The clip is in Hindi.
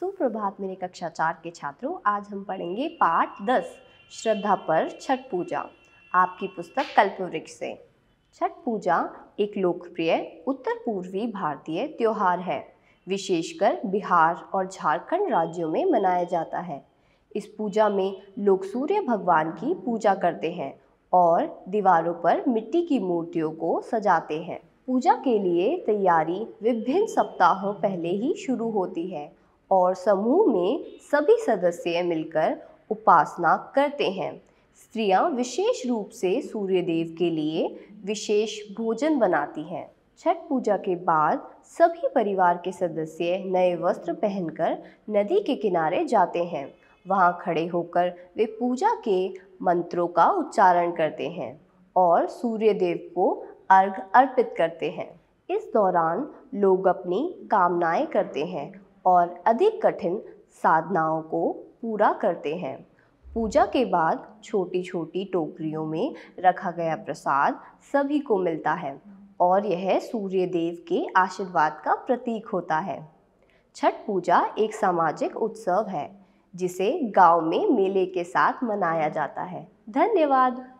सुप्रभात मेरे कक्षा चार के छात्रों आज हम पढ़ेंगे पाठ दस श्रद्धा पर छठ पूजा आपकी पुस्तक कल्पवृक्ष से छठ पूजा एक लोकप्रिय उत्तर पूर्वी भारतीय त्यौहार है विशेषकर बिहार और झारखंड राज्यों में मनाया जाता है इस पूजा में लोग सूर्य भगवान की पूजा करते हैं और दीवारों पर मिट्टी की मूर्तियों को सजाते हैं पूजा के लिए तैयारी विभिन्न सप्ताहों पहले ही शुरू होती है और समूह में सभी सदस्य मिलकर उपासना करते हैं स्त्रियां विशेष रूप से सूर्य देव के लिए विशेष भोजन बनाती हैं छठ पूजा के बाद सभी परिवार के सदस्य नए वस्त्र पहनकर नदी के किनारे जाते हैं वहाँ खड़े होकर वे पूजा के मंत्रों का उच्चारण करते हैं और सूर्य देव को अर्घ अर्पित करते हैं इस दौरान लोग अपनी कामनाएं करते हैं और अधिक कठिन साधनाओं को पूरा करते हैं पूजा के बाद छोटी छोटी टोकरियों में रखा गया प्रसाद सभी को मिलता है और यह सूर्य देव के आशीर्वाद का प्रतीक होता है छठ पूजा एक सामाजिक उत्सव है जिसे गांव में मेले के साथ मनाया जाता है धन्यवाद